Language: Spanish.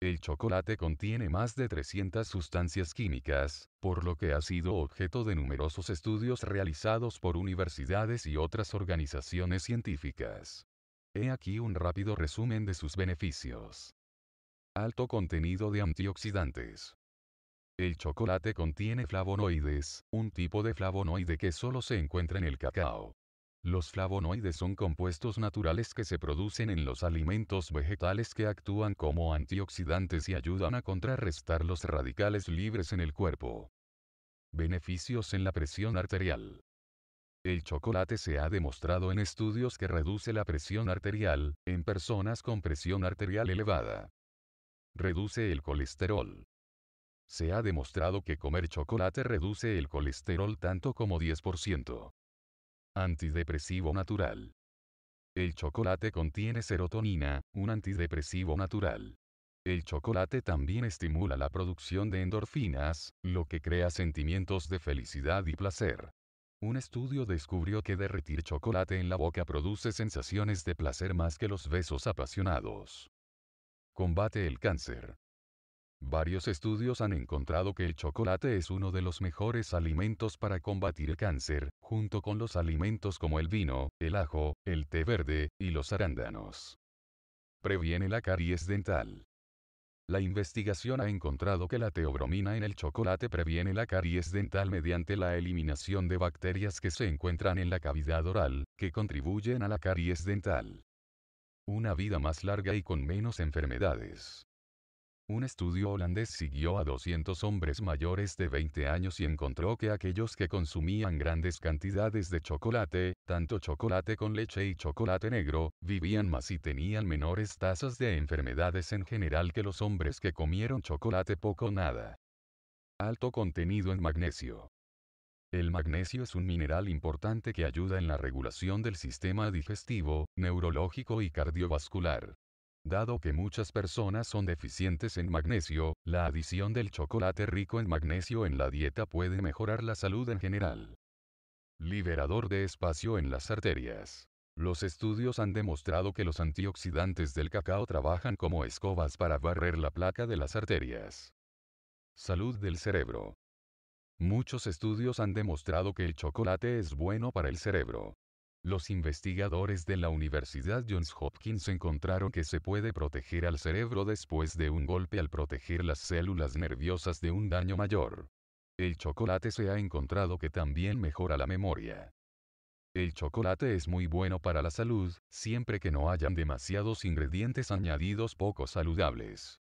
El chocolate contiene más de 300 sustancias químicas, por lo que ha sido objeto de numerosos estudios realizados por universidades y otras organizaciones científicas. He aquí un rápido resumen de sus beneficios. Alto contenido de antioxidantes. El chocolate contiene flavonoides, un tipo de flavonoide que solo se encuentra en el cacao. Los flavonoides son compuestos naturales que se producen en los alimentos vegetales que actúan como antioxidantes y ayudan a contrarrestar los radicales libres en el cuerpo. Beneficios en la presión arterial. El chocolate se ha demostrado en estudios que reduce la presión arterial en personas con presión arterial elevada. Reduce el colesterol. Se ha demostrado que comer chocolate reduce el colesterol tanto como 10%. Antidepresivo natural. El chocolate contiene serotonina, un antidepresivo natural. El chocolate también estimula la producción de endorfinas, lo que crea sentimientos de felicidad y placer. Un estudio descubrió que derretir chocolate en la boca produce sensaciones de placer más que los besos apasionados. Combate el cáncer. Varios estudios han encontrado que el chocolate es uno de los mejores alimentos para combatir el cáncer, junto con los alimentos como el vino, el ajo, el té verde y los arándanos. Previene la caries dental. La investigación ha encontrado que la teobromina en el chocolate previene la caries dental mediante la eliminación de bacterias que se encuentran en la cavidad oral, que contribuyen a la caries dental. Una vida más larga y con menos enfermedades. Un estudio holandés siguió a 200 hombres mayores de 20 años y encontró que aquellos que consumían grandes cantidades de chocolate, tanto chocolate con leche y chocolate negro, vivían más y tenían menores tasas de enfermedades en general que los hombres que comieron chocolate poco o nada. Alto contenido en magnesio. El magnesio es un mineral importante que ayuda en la regulación del sistema digestivo, neurológico y cardiovascular. Dado que muchas personas son deficientes en magnesio, la adición del chocolate rico en magnesio en la dieta puede mejorar la salud en general. Liberador de espacio en las arterias. Los estudios han demostrado que los antioxidantes del cacao trabajan como escobas para barrer la placa de las arterias. Salud del cerebro. Muchos estudios han demostrado que el chocolate es bueno para el cerebro. Los investigadores de la Universidad Johns Hopkins encontraron que se puede proteger al cerebro después de un golpe al proteger las células nerviosas de un daño mayor. El chocolate se ha encontrado que también mejora la memoria. El chocolate es muy bueno para la salud, siempre que no hayan demasiados ingredientes añadidos poco saludables.